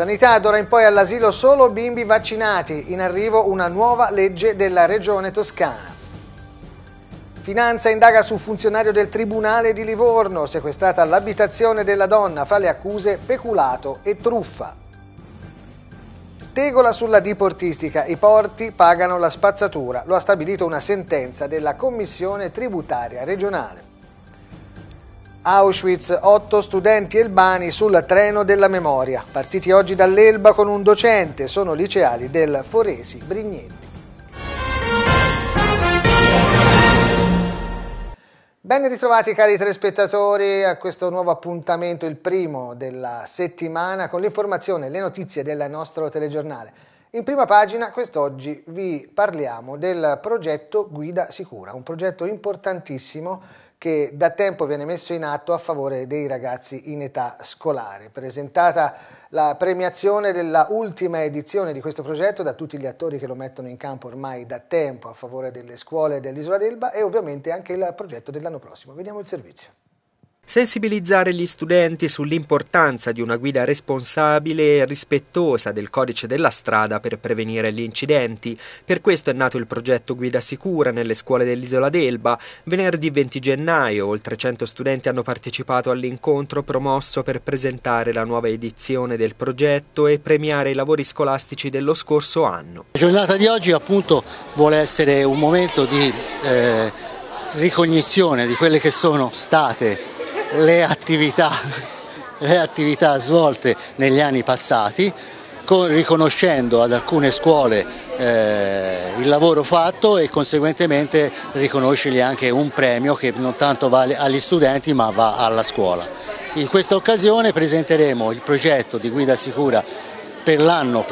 Sanità d'ora in poi all'asilo solo bimbi vaccinati, in arrivo una nuova legge della regione toscana. Finanza indaga su funzionario del Tribunale di Livorno, sequestrata l'abitazione della donna, fra le accuse peculato e truffa. Tegola sulla diportistica, i porti pagano la spazzatura, lo ha stabilito una sentenza della Commissione Tributaria Regionale. Auschwitz, otto studenti elbani sul treno della memoria, partiti oggi dall'Elba con un docente, sono liceali del Foresi Brignetti. Ben ritrovati cari telespettatori a questo nuovo appuntamento, il primo della settimana, con l'informazione e le notizie del nostro telegiornale. In prima pagina quest'oggi vi parliamo del progetto Guida Sicura, un progetto importantissimo che da tempo viene messo in atto a favore dei ragazzi in età scolare. Presentata la premiazione della ultima edizione di questo progetto da tutti gli attori che lo mettono in campo ormai da tempo a favore delle scuole dell'isola d'Elba e ovviamente anche il progetto dell'anno prossimo. Vediamo il servizio. Sensibilizzare gli studenti sull'importanza di una guida responsabile e rispettosa del codice della strada per prevenire gli incidenti. Per questo è nato il progetto Guida Sicura nelle scuole dell'isola d'Elba. Venerdì 20 gennaio oltre 100 studenti hanno partecipato all'incontro promosso per presentare la nuova edizione del progetto e premiare i lavori scolastici dello scorso anno. La giornata di oggi appunto vuole essere un momento di eh, ricognizione di quelle che sono state le attività, le attività svolte negli anni passati riconoscendo ad alcune scuole eh, il lavoro fatto e conseguentemente riconoscergli anche un premio che non tanto va agli studenti ma va alla scuola. In questa occasione presenteremo il progetto di guida sicura per l'anno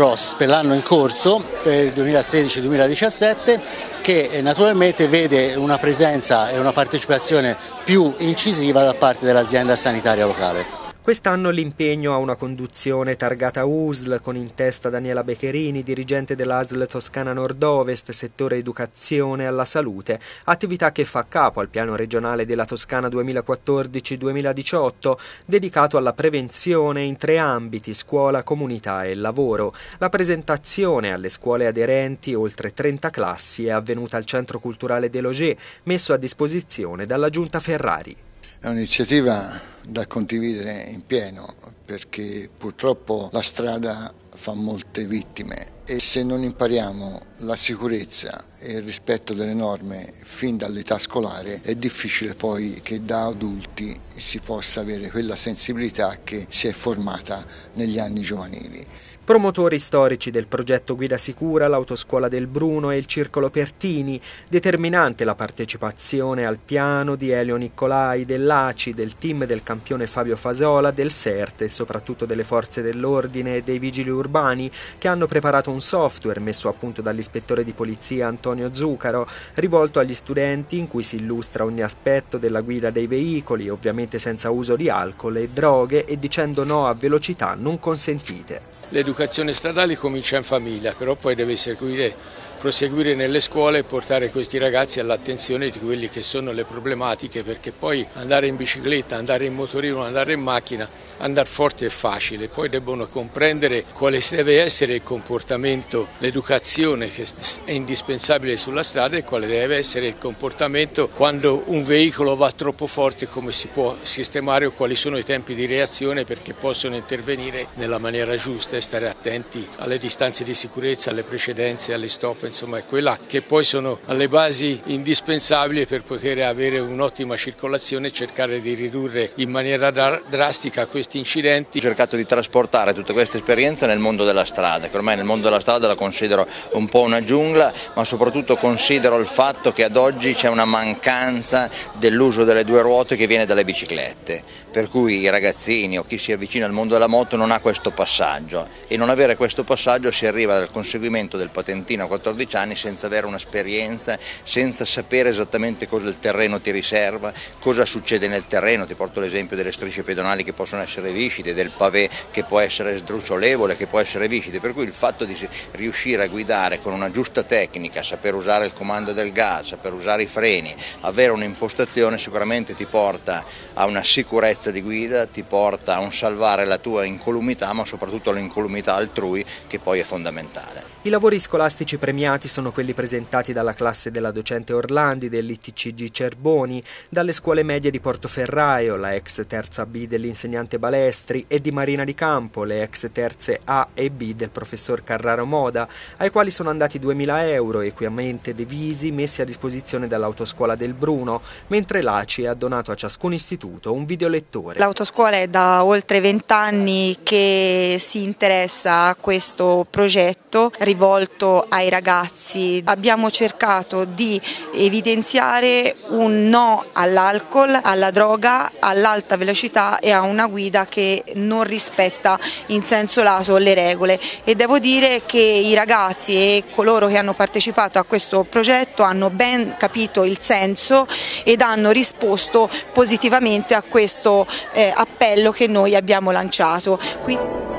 in corso, per il 2016-2017, che eh, naturalmente vede una presenza e una partecipazione più incisiva da parte dell'azienda sanitaria locale. Quest'anno l'impegno ha una conduzione targata USL con in testa Daniela Becherini, dirigente dell'ASL Toscana Nord-Ovest, settore educazione alla salute, attività che fa capo al piano regionale della Toscana 2014-2018 dedicato alla prevenzione in tre ambiti scuola, comunità e lavoro. La presentazione alle scuole aderenti, oltre 30 classi, è avvenuta al Centro Culturale De dell'Oger, messo a disposizione dalla Giunta Ferrari. È un'iniziativa da condividere in pieno perché purtroppo la strada fa molte vittime e se non impariamo la sicurezza e il rispetto delle norme fin dall'età scolare è difficile poi che da adulti si possa avere quella sensibilità che si è formata negli anni giovanili. Promotori storici del progetto Guida Sicura, l'autoscuola del Bruno e il Circolo Pertini, determinante la partecipazione al piano di Elio Nicolai, dell'ACI, del team del campione Fabio Fasola, del CERT e soprattutto delle forze dell'ordine e dei vigili urbani che hanno preparato un un software messo a punto dall'ispettore di polizia Antonio Zucaro, rivolto agli studenti in cui si illustra ogni aspetto della guida dei veicoli, ovviamente senza uso di alcol e droghe e dicendo no a velocità non consentite. L'educazione stradale comincia in famiglia, però poi deve seguire proseguire nelle scuole e portare questi ragazzi all'attenzione di quelle che sono le problematiche perché poi andare in bicicletta, andare in motorino, andare in macchina, andare forte è facile, poi debbono comprendere quale deve essere il comportamento, l'educazione che è indispensabile sulla strada e quale deve essere il comportamento quando un veicolo va troppo forte, come si può sistemare o quali sono i tempi di reazione perché possono intervenire nella maniera giusta e stare attenti alle distanze di sicurezza, alle precedenze, alle stop insomma è quella che poi sono alle basi indispensabili per poter avere un'ottima circolazione e cercare di ridurre in maniera drastica questi incidenti. Ho cercato di trasportare tutta questa esperienza nel mondo della strada, che ormai nel mondo della strada la considero un po' una giungla, ma soprattutto considero il fatto che ad oggi c'è una mancanza dell'uso delle due ruote che viene dalle biciclette, per cui i ragazzini o chi si avvicina al mondo della moto non ha questo passaggio e non avere questo passaggio si arriva al conseguimento del patentino a 14 14 anni senza avere un'esperienza, senza sapere esattamente cosa il terreno ti riserva, cosa succede nel terreno, ti porto l'esempio delle strisce pedonali che possono essere viscide, del pavé che può essere sdrucciolevole, che può essere viscide, per cui il fatto di riuscire a guidare con una giusta tecnica, saper usare il comando del gas, saper usare i freni, avere un'impostazione sicuramente ti porta a una sicurezza di guida, ti porta a un salvare la tua incolumità, ma soprattutto l'incolumità altrui che poi è fondamentale. I lavori scolastici premiati premiati sono quelli presentati dalla classe della docente Orlandi, dell'ITCG Cerboni, dalle scuole medie di Portoferraio, la ex terza B dell'insegnante Balestri, e di Marina di Campo, le ex terze A e B del professor Carraro Moda, ai quali sono andati 2.000 euro equiamente divisi messi a disposizione dall'autoscuola del Bruno, mentre l'ACI ha donato a ciascun istituto un videolettore. L'autoscuola è da oltre 20 anni che si interessa a questo progetto rivolto ai ragazzi ragazzi abbiamo cercato di evidenziare un no all'alcol, alla droga, all'alta velocità e a una guida che non rispetta in senso lato le regole e devo dire che i ragazzi e coloro che hanno partecipato a questo progetto hanno ben capito il senso ed hanno risposto positivamente a questo eh, appello che noi abbiamo lanciato. Quindi...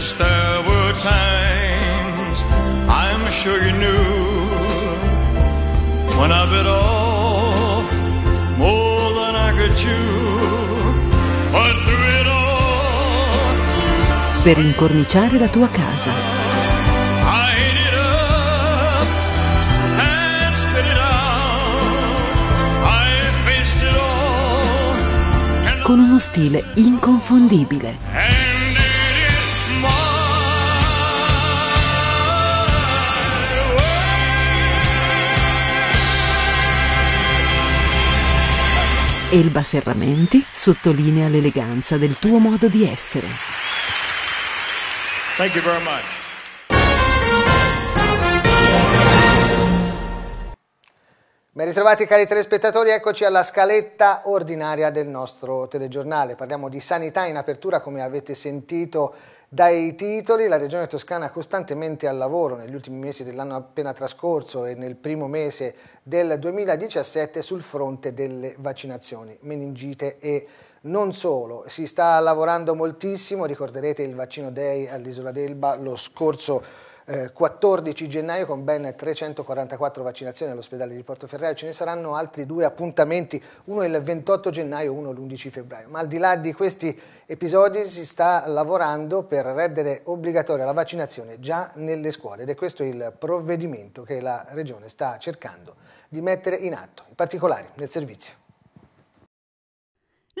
Yes, there were times I'm sure you knew when I bit off more than I could chew. But through it all, per incorniciare la tua casa. con uno stile inconfondibile. Elba Serramenti sottolinea l'eleganza del tuo modo di essere. Thank you very much. Ben ritrovati cari telespettatori, eccoci alla scaletta ordinaria del nostro telegiornale. Parliamo di sanità in apertura, come avete sentito dai titoli, la Regione Toscana è costantemente al lavoro negli ultimi mesi dell'anno appena trascorso e nel primo mese del 2017 sul fronte delle vaccinazioni, meningite e non solo, si sta lavorando moltissimo, ricorderete il vaccino day all'isola d'Elba lo scorso 14 eh, gennaio con ben 344 vaccinazioni all'ospedale di Portoferraio. Ce ne saranno altri due appuntamenti, uno il 28 gennaio e uno l'11 febbraio. Ma al di là di questi episodi si sta lavorando per rendere obbligatoria la vaccinazione già nelle scuole ed è questo il provvedimento che la Regione sta cercando di mettere in atto, in particolare nel servizio.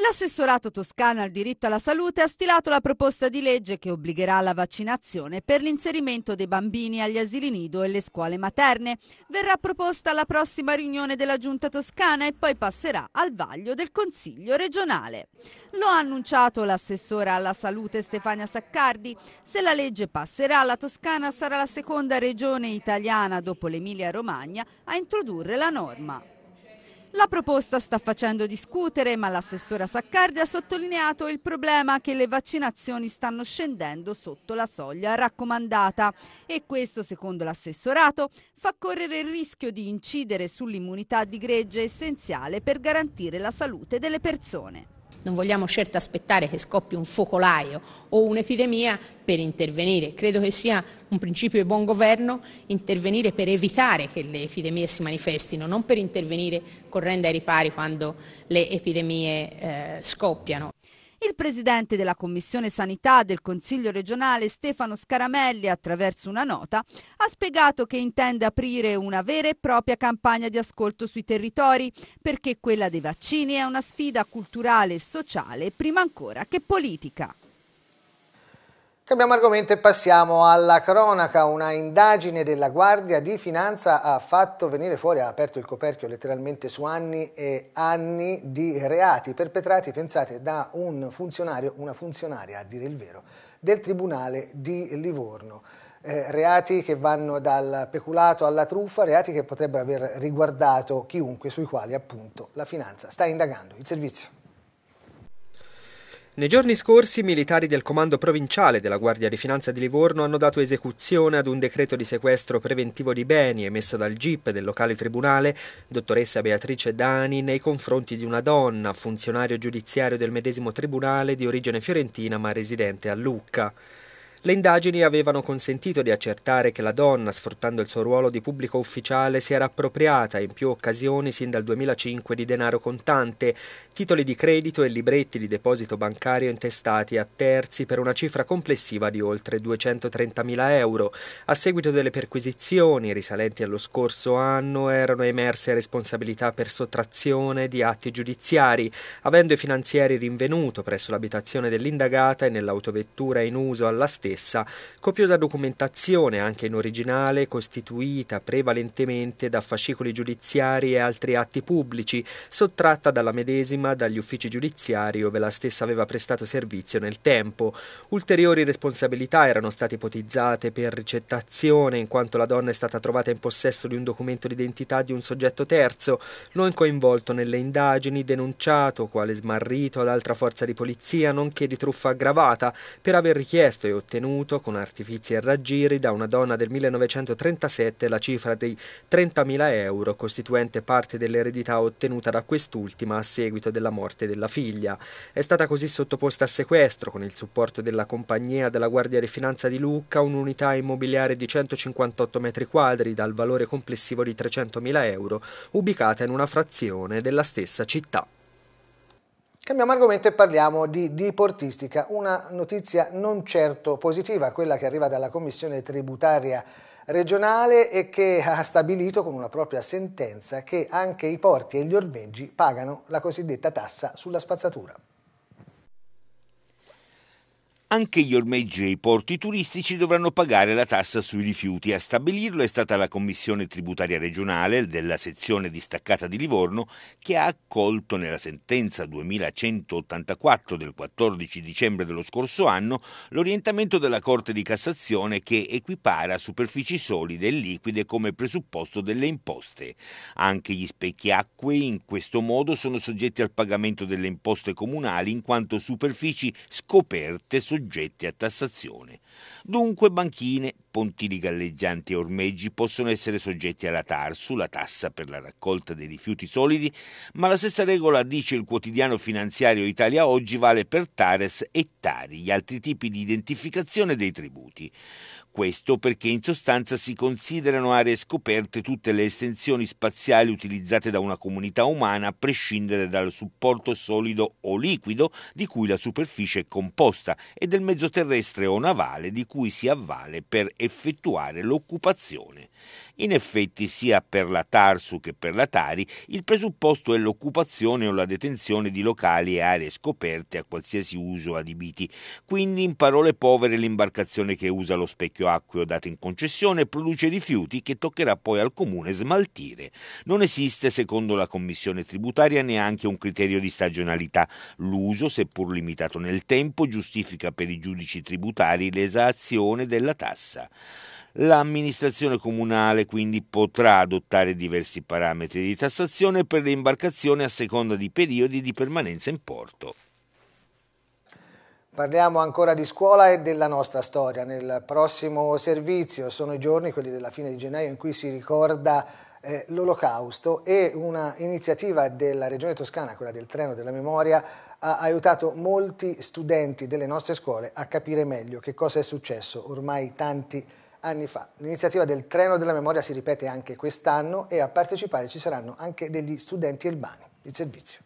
L'assessorato toscano al diritto alla salute ha stilato la proposta di legge che obbligherà la vaccinazione per l'inserimento dei bambini agli asili nido e le scuole materne. Verrà proposta alla prossima riunione della Giunta toscana e poi passerà al vaglio del Consiglio regionale. Lo ha annunciato l'assessora alla salute Stefania Saccardi. Se la legge passerà, la Toscana sarà la seconda regione italiana dopo l'Emilia-Romagna a introdurre la norma. La proposta sta facendo discutere, ma l'assessora Saccardi ha sottolineato il problema che le vaccinazioni stanno scendendo sotto la soglia raccomandata e questo, secondo l'assessorato, fa correre il rischio di incidere sull'immunità di gregge essenziale per garantire la salute delle persone. Non vogliamo certo aspettare che scoppi un focolaio o un'epidemia per intervenire. Credo che sia un principio di buon governo intervenire per evitare che le epidemie si manifestino, non per intervenire correndo ai ripari quando le epidemie eh, scoppiano. Il presidente della Commissione Sanità del Consiglio regionale Stefano Scaramelli, attraverso una nota, ha spiegato che intende aprire una vera e propria campagna di ascolto sui territori, perché quella dei vaccini è una sfida culturale e sociale prima ancora che politica. Cambiamo argomento e passiamo alla cronaca. Una indagine della Guardia di Finanza ha fatto venire fuori, ha aperto il coperchio letteralmente su anni e anni di reati perpetrati, pensate, da un funzionario, una funzionaria a dire il vero, del Tribunale di Livorno. Eh, reati che vanno dal peculato alla truffa, reati che potrebbero aver riguardato chiunque, sui quali appunto la finanza sta indagando. Il servizio. Nei giorni scorsi i militari del Comando Provinciale della Guardia di Finanza di Livorno hanno dato esecuzione ad un decreto di sequestro preventivo di beni emesso dal GIP del locale tribunale, dottoressa Beatrice Dani, nei confronti di una donna, funzionario giudiziario del medesimo tribunale di origine fiorentina ma residente a Lucca. Le indagini avevano consentito di accertare che la donna, sfruttando il suo ruolo di pubblico ufficiale, si era appropriata in più occasioni sin dal 2005 di denaro contante, titoli di credito e libretti di deposito bancario intestati a terzi per una cifra complessiva di oltre 230.000 euro. A seguito delle perquisizioni risalenti allo scorso anno erano emerse responsabilità per sottrazione di atti giudiziari, avendo i finanzieri rinvenuto presso l'abitazione dell'indagata e nell'autovettura in uso alla stessa stessa. Copiosa documentazione, anche in originale, costituita prevalentemente da fascicoli giudiziari e altri atti pubblici, sottratta dalla medesima dagli uffici giudiziari ove la stessa aveva prestato servizio nel tempo. Ulteriori responsabilità erano state ipotizzate per ricettazione, in quanto la donna è stata trovata in possesso di un documento d'identità di un soggetto terzo, non coinvolto nelle indagini, denunciato quale smarrito ad altra forza di polizia, nonché di truffa aggravata, per aver richiesto e ottenuto ottenuto con artifici e raggiri da una donna del 1937 la cifra di 30.000 euro, costituente parte dell'eredità ottenuta da quest'ultima a seguito della morte della figlia. È stata così sottoposta a sequestro con il supporto della compagnia della Guardia di Finanza di Lucca un'unità immobiliare di 158 metri quadri dal valore complessivo di 300.000 euro, ubicata in una frazione della stessa città. Cambiamo argomento e parliamo di diportistica, una notizia non certo positiva, quella che arriva dalla Commissione tributaria regionale e che ha stabilito con una propria sentenza che anche i porti e gli ormeggi pagano la cosiddetta tassa sulla spazzatura. Anche gli ormeggi e i porti turistici dovranno pagare la tassa sui rifiuti. A stabilirlo è stata la Commissione tributaria regionale della sezione distaccata di Livorno che ha accolto nella sentenza 2184 del 14 dicembre dello scorso anno l'orientamento della Corte di Cassazione che equipara superfici solide e liquide come presupposto delle imposte. Anche gli specchiacquei in questo modo sono soggetti al pagamento delle imposte comunali in quanto superfici scoperte soggetti soggetti a tassazione. Dunque banchine, pontili galleggianti e ormeggi possono essere soggetti alla TARSU, la tassa per la raccolta dei rifiuti solidi, ma la stessa regola, dice il quotidiano finanziario Italia Oggi, vale per TARES e TARI, gli altri tipi di identificazione dei tributi. Questo perché in sostanza si considerano aree scoperte tutte le estensioni spaziali utilizzate da una comunità umana a prescindere dal supporto solido o liquido di cui la superficie è composta e del mezzo terrestre o navale di cui si avvale per effettuare l'occupazione. In effetti sia per la Tarsu che per la Tari il presupposto è l'occupazione o la detenzione di locali e aree scoperte a qualsiasi uso adibiti, quindi in parole povere l'imbarcazione che usa lo specchio parecchio acqueo dato in concessione produce rifiuti che toccherà poi al comune smaltire. Non esiste, secondo la Commissione tributaria, neanche un criterio di stagionalità. L'uso, seppur limitato nel tempo, giustifica per i giudici tributari l'esazione della tassa. L'amministrazione comunale quindi potrà adottare diversi parametri di tassazione per le imbarcazioni a seconda di periodi di permanenza in porto. Parliamo ancora di scuola e della nostra storia. Nel prossimo servizio sono i giorni, quelli della fine di gennaio, in cui si ricorda eh, l'Olocausto e una iniziativa della Regione Toscana, quella del Treno della Memoria, ha aiutato molti studenti delle nostre scuole a capire meglio che cosa è successo ormai tanti anni fa. L'iniziativa del Treno della Memoria si ripete anche quest'anno e a partecipare ci saranno anche degli studenti elbani. Il servizio.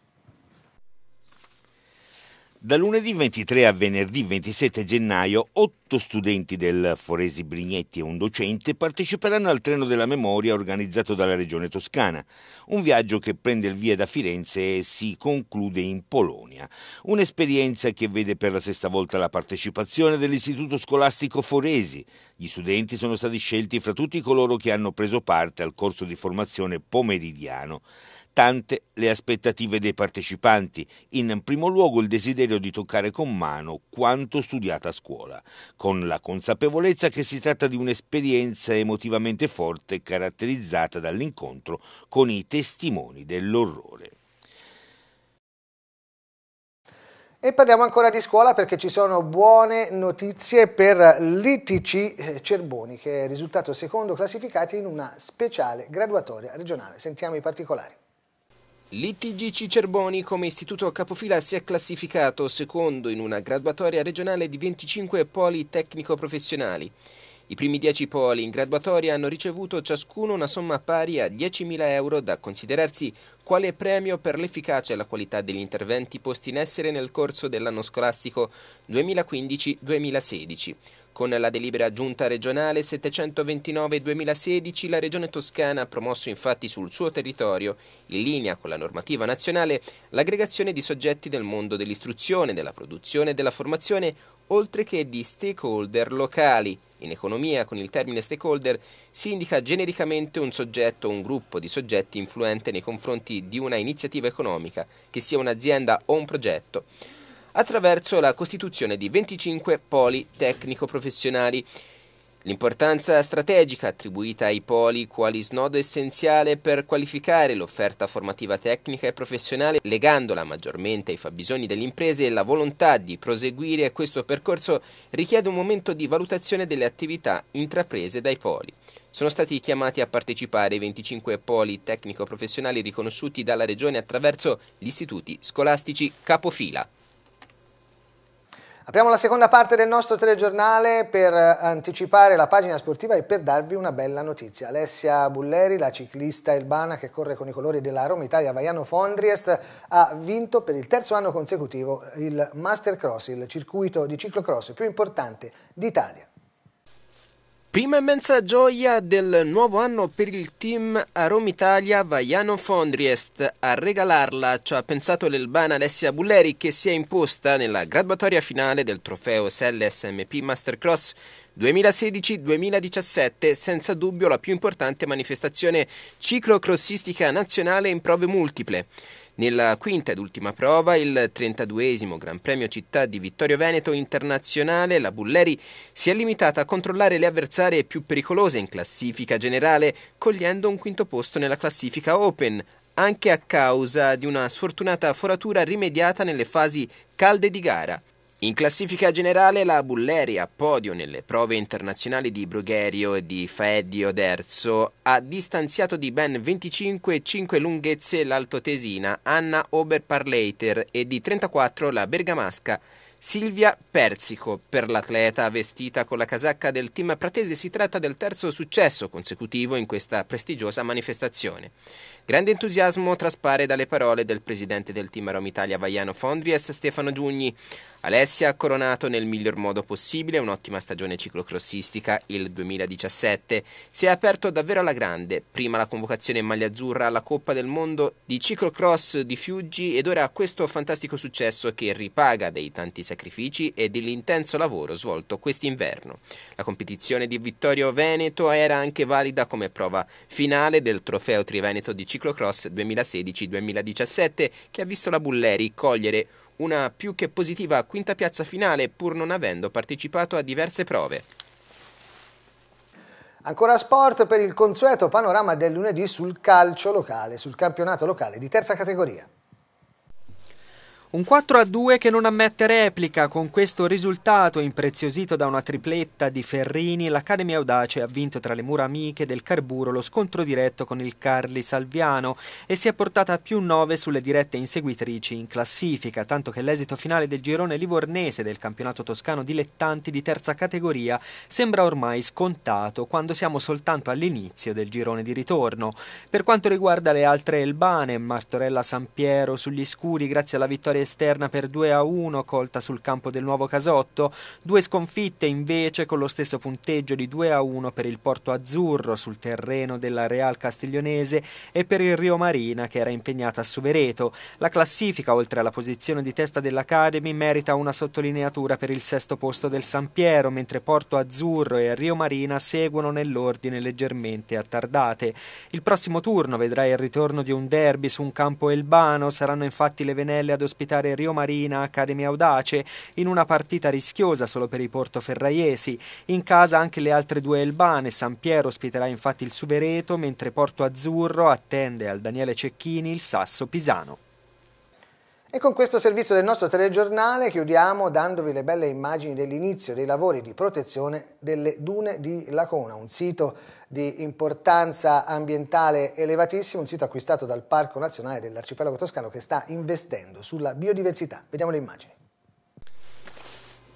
Da lunedì 23 a venerdì 27 gennaio, otto studenti del Foresi Brignetti e un docente parteciperanno al Treno della Memoria organizzato dalla Regione Toscana, un viaggio che prende il via da Firenze e si conclude in Polonia. Un'esperienza che vede per la sesta volta la partecipazione dell'Istituto Scolastico Foresi. Gli studenti sono stati scelti fra tutti coloro che hanno preso parte al corso di formazione pomeridiano tante le aspettative dei partecipanti, in primo luogo il desiderio di toccare con mano quanto studiato a scuola, con la consapevolezza che si tratta di un'esperienza emotivamente forte caratterizzata dall'incontro con i testimoni dell'orrore. E parliamo ancora di scuola perché ci sono buone notizie per l'ITC eh, Cerboni che è risultato secondo classificati in una speciale graduatoria regionale. Sentiamo i particolari. L'ITG Cicerboni come istituto capofila si è classificato secondo in una graduatoria regionale di 25 poli tecnico-professionali. I primi 10 poli in graduatoria hanno ricevuto ciascuno una somma pari a 10.000 euro da considerarsi quale premio per l'efficacia e la qualità degli interventi posti in essere nel corso dell'anno scolastico 2015-2016. Con la delibera giunta regionale 729-2016 la Regione Toscana ha promosso infatti sul suo territorio, in linea con la normativa nazionale, l'aggregazione di soggetti del mondo dell'istruzione, della produzione e della formazione, oltre che di stakeholder locali. In economia, con il termine stakeholder, si indica genericamente un soggetto o un gruppo di soggetti influente nei confronti di una iniziativa economica, che sia un'azienda o un progetto attraverso la costituzione di 25 poli tecnico-professionali. L'importanza strategica attribuita ai poli quali snodo essenziale per qualificare l'offerta formativa tecnica e professionale, legandola maggiormente ai fabbisogni delle imprese e la volontà di proseguire questo percorso, richiede un momento di valutazione delle attività intraprese dai poli. Sono stati chiamati a partecipare i 25 poli tecnico-professionali riconosciuti dalla Regione attraverso gli istituti scolastici capofila. Apriamo la seconda parte del nostro telegiornale per anticipare la pagina sportiva e per darvi una bella notizia. Alessia Bulleri, la ciclista ilbana che corre con i colori della Roma Italia Vaiano Fondriest, ha vinto per il terzo anno consecutivo il Mastercross, il circuito di ciclocross più importante d'Italia. Prima immensa gioia del nuovo anno per il team Arom Italia Vaiano Fondriest. A regalarla ci ha pensato l'elbana Alessia Bulleri che si è imposta nella graduatoria finale del trofeo SL SMP Mastercross 2016-2017, senza dubbio la più importante manifestazione ciclocrossistica nazionale in prove multiple. Nella quinta ed ultima prova, il 32esimo Gran Premio Città di Vittorio Veneto Internazionale, la Bulleri si è limitata a controllare le avversarie più pericolose in classifica generale, cogliendo un quinto posto nella classifica Open, anche a causa di una sfortunata foratura rimediata nelle fasi calde di gara. In classifica generale la Bulleri a podio nelle prove internazionali di Brugherio e di Faeddio Derzo ha distanziato di ben 25,5 lunghezze l'altotesina Anna Oberparleiter e di 34 la bergamasca Silvia Persico per l'atleta vestita con la casacca del team pratese si tratta del terzo successo consecutivo in questa prestigiosa manifestazione. Grande entusiasmo traspare dalle parole del presidente del team Rom Italia Vaiano Fondries Stefano Giugni. Alessia ha coronato nel miglior modo possibile un'ottima stagione ciclocrossistica il 2017. Si è aperto davvero alla grande, prima la convocazione in maglia azzurra alla Coppa del Mondo di ciclocross di Fiuggi ed ora questo fantastico successo che ripaga dei tanti sacrifici e dell'intenso lavoro svolto quest'inverno. La competizione di Vittorio Veneto era anche valida come prova finale del trofeo Triveneto di ciclocross 2016-2017 che ha visto la Bulleri cogliere una più che positiva quinta piazza finale pur non avendo partecipato a diverse prove. Ancora sport per il consueto panorama del lunedì sul calcio locale, sul campionato locale di terza categoria. Un 4 a 2 che non ammette replica, con questo risultato impreziosito da una tripletta di Ferrini, l'Accademia Audace ha vinto tra le mura amiche del Carburo lo scontro diretto con il Carli Salviano e si è portata a più 9 sulle dirette inseguitrici in classifica, tanto che l'esito finale del girone livornese del campionato toscano dilettanti di terza categoria sembra ormai scontato quando siamo soltanto all'inizio del girone di ritorno. Per quanto riguarda le altre Elbane, Martorella San Piero sugli scuri grazie alla vittoria esterna per 2 a 1 colta sul campo del nuovo Casotto, due sconfitte invece con lo stesso punteggio di 2 a 1 per il Porto Azzurro sul terreno della Real Castiglionese e per il Rio Marina che era impegnata a Suvereto. La classifica, oltre alla posizione di testa dell'Academy, merita una sottolineatura per il sesto posto del San Piero, mentre Porto Azzurro e Rio Marina seguono nell'ordine leggermente attardate. Il prossimo turno vedrà il ritorno di un derby su un campo elbano, saranno infatti le Venelle ad ospitare ospitare Rio Marina Accademia Audace in una partita rischiosa solo per i portoferraiesi. In casa anche le altre due Elbane, San Piero ospiterà infatti il Suvereto, mentre Porto Azzurro attende al Daniele Cecchini il Sasso Pisano. E con questo servizio del nostro telegiornale chiudiamo dandovi le belle immagini dell'inizio dei lavori di protezione delle dune di Lacona, un sito di importanza ambientale elevatissimo, un sito acquistato dal Parco Nazionale dell'Arcipelago Toscano che sta investendo sulla biodiversità. Vediamo le immagini.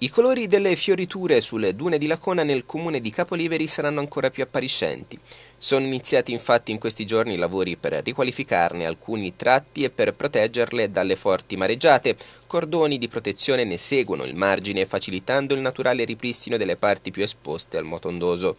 I colori delle fioriture sulle dune di Lacona nel comune di Capoliveri saranno ancora più appariscenti. Sono iniziati infatti in questi giorni i lavori per riqualificarne alcuni tratti e per proteggerle dalle forti mareggiate. Cordoni di protezione ne seguono il margine facilitando il naturale ripristino delle parti più esposte al motondoso.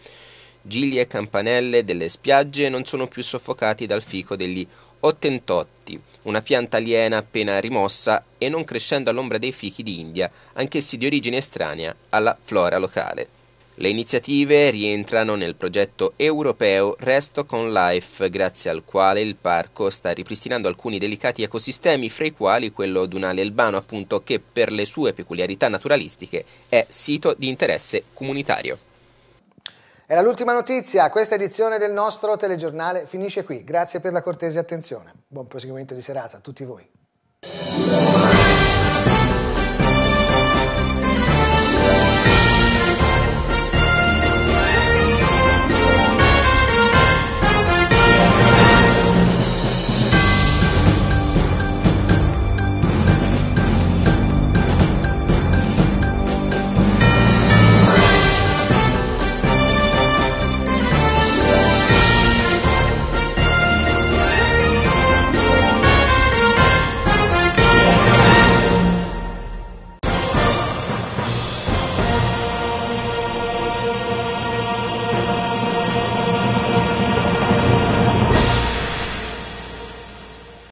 Giglie e campanelle delle spiagge non sono più soffocati dal fico degli Ottentotti, una pianta aliena appena rimossa e non crescendo all'ombra dei fichi d'India, anch'essi di origine estranea alla flora locale. Le iniziative rientrano nel progetto europeo Resto con Life, grazie al quale il parco sta ripristinando alcuni delicati ecosistemi, fra i quali quello dunale elbano, appunto, che per le sue peculiarità naturalistiche è sito di interesse comunitario. Era l'ultima notizia, questa edizione del nostro telegiornale finisce qui. Grazie per la cortese attenzione. Buon proseguimento di serata a tutti voi.